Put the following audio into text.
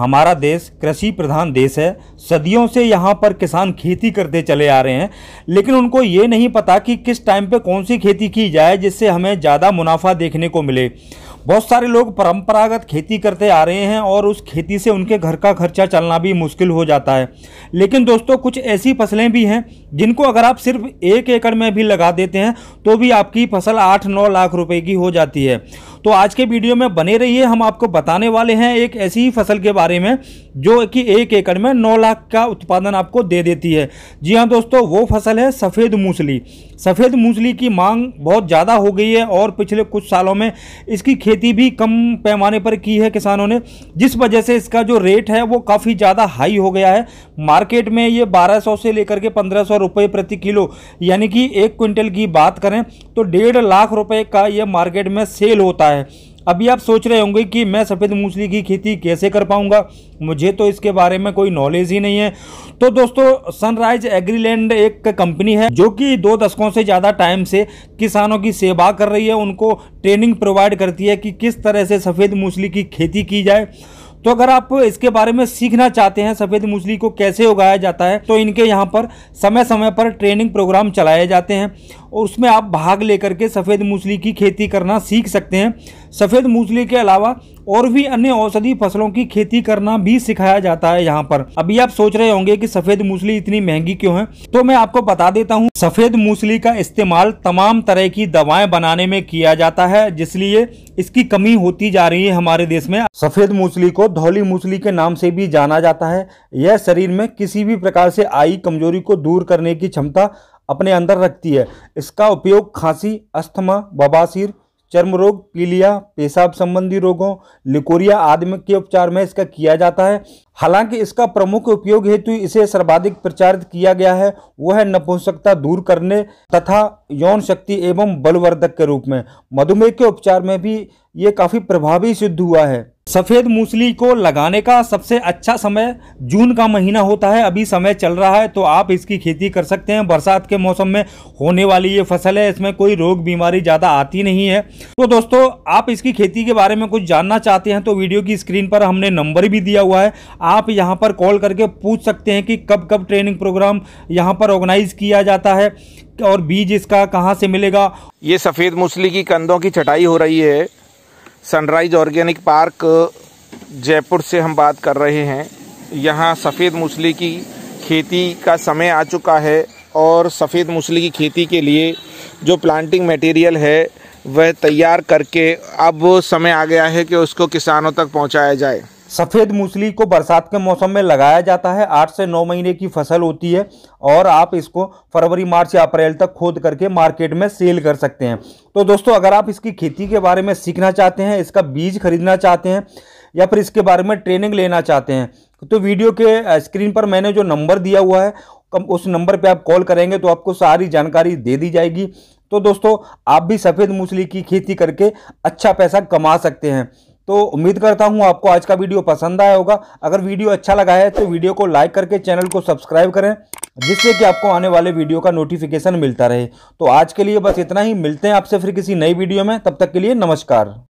हमारा देश कृषि प्रधान देश है सदियों से यहाँ पर किसान खेती करते चले आ रहे हैं लेकिन उनको ये नहीं पता कि किस टाइम पे कौन सी खेती की जाए जिससे हमें ज़्यादा मुनाफा देखने को मिले बहुत सारे लोग परंपरागत खेती करते आ रहे हैं और उस खेती से उनके घर का खर्चा चलना भी मुश्किल हो जाता है लेकिन दोस्तों कुछ ऐसी फसलें भी हैं जिनको अगर आप सिर्फ एक एकड़ में भी लगा देते हैं तो भी आपकी फसल आठ नौ लाख रुपए की हो जाती है तो आज के वीडियो में बने रहिए हम आपको बताने वाले हैं एक ऐसी ही फसल के बारे में जो कि एक एकड़ में नौ लाख का उत्पादन आपको दे देती है जी हाँ दोस्तों वो फसल है सफ़ेद मूसली सफ़ेद मूसली की मांग बहुत ज़्यादा हो गई है और पिछले कुछ सालों में इसकी खेती भी कम पैमाने पर की है किसानों ने जिस वजह से इसका जो रेट है वो काफ़ी ज़्यादा हाई हो गया है मार्केट में ये 1200 से लेकर के 1500 रुपए प्रति किलो यानी कि एक क्विंटल की बात करें तो डेढ़ लाख रुपए का ये मार्केट में सेल होता है होता है अभी आप सोच रहे होंगे कि मैं सफ़ेद मूसली की खेती कैसे कर पाऊंगा मुझे तो इसके बारे में कोई नॉलेज ही नहीं है तो दोस्तों सनराइज एग्रीलैंड एक कंपनी है जो कि दो दशकों से ज़्यादा टाइम से किसानों की सेवा कर रही है उनको ट्रेनिंग प्रोवाइड करती है कि किस तरह से सफ़ेद मूसली की खेती की जाए तो अगर आप इसके बारे में सीखना चाहते हैं सफ़ेद मूसली को कैसे उगाया जाता है तो इनके यहाँ पर समय समय पर ट्रेनिंग प्रोग्राम चलाए जाते हैं और उसमें आप भाग लेकर के सफ़ेद मूसली की खेती करना सीख सकते हैं सफ़ेद मूसली के अलावा और भी अन्य औषधि फसलों की खेती करना भी सिखाया जाता है यहाँ पर अभी आप सोच रहे होंगे कि सफ़ेद मूसली इतनी महंगी क्यों है तो मैं आपको बता देता हूँ सफ़ेद मूसली का इस्तेमाल तमाम तरह की दवाएं बनाने में किया जाता है जिसलिए इसकी कमी होती जा रही है हमारे देश में सफ़ेद मूसली को धौली मूसली के नाम से भी जाना जाता है यह शरीर में किसी भी प्रकार से आई कमजोरी को दूर करने की क्षमता अपने अंदर रखती है इसका उपयोग खांसी अस्थमा बबासिर चर्म रोग पीलिया पेशाब संबंधी रोगों लिकोरिया आदि के उपचार में इसका किया जाता है हालांकि इसका प्रमुख उपयोग हेतु इसे सर्वाधिक प्रचारित किया गया है वह है नपुंसकता दूर करने तथा यौन शक्ति एवं बलवर्धक के रूप में मधुमेह के उपचार में भी ये काफ़ी प्रभावी सिद्ध हुआ है सफ़ेद मूसली को लगाने का सबसे अच्छा समय जून का महीना होता है अभी समय चल रहा है तो आप इसकी खेती कर सकते हैं बरसात के मौसम में होने वाली ये फसल है इसमें कोई रोग बीमारी ज़्यादा आती नहीं है तो दोस्तों आप इसकी खेती के बारे में कुछ जानना चाहते हैं तो वीडियो की स्क्रीन पर हमने नंबर भी दिया हुआ है आप यहाँ पर कॉल करके पूछ सकते हैं कि कब कब ट्रेनिंग प्रोग्राम यहाँ पर ऑर्गेनाइज किया जाता है और बीज इसका कहाँ से मिलेगा ये सफ़ेद मूसली की कंधों की छटाई हो रही है सनराइज ऑर्गेनिक पार्क जयपुर से हम बात कर रहे हैं यहाँ सफ़ेद मूसली की खेती का समय आ चुका है और सफ़ेद मूसली की खेती के लिए जो प्लांटिंग मटेरियल है वह तैयार करके अब समय आ गया है कि उसको किसानों तक पहुंचाया जाए सफ़ेद मूसली को बरसात के मौसम में लगाया जाता है आठ से नौ महीने की फसल होती है और आप इसको फरवरी मार्च या अप्रैल तक खोद करके मार्केट में सेल कर सकते हैं तो दोस्तों अगर आप इसकी खेती के बारे में सीखना चाहते हैं इसका बीज खरीदना चाहते हैं या फिर इसके बारे में ट्रेनिंग लेना चाहते हैं तो वीडियो के स्क्रीन पर मैंने जो नंबर दिया हुआ है उस नंबर पे आप कॉल करेंगे तो आपको सारी जानकारी दे दी जाएगी तो दोस्तों आप भी सफ़ेद मूसली की खेती करके अच्छा पैसा कमा सकते हैं तो उम्मीद करता हूं आपको आज का वीडियो पसंद आया होगा अगर वीडियो अच्छा लगा है तो वीडियो को लाइक करके चैनल को सब्सक्राइब करें जिससे कि आपको आने वाले वीडियो का नोटिफिकेशन मिलता रहे तो आज के लिए बस इतना ही मिलते हैं आपसे फिर किसी नई वीडियो में तब तक के लिए नमस्कार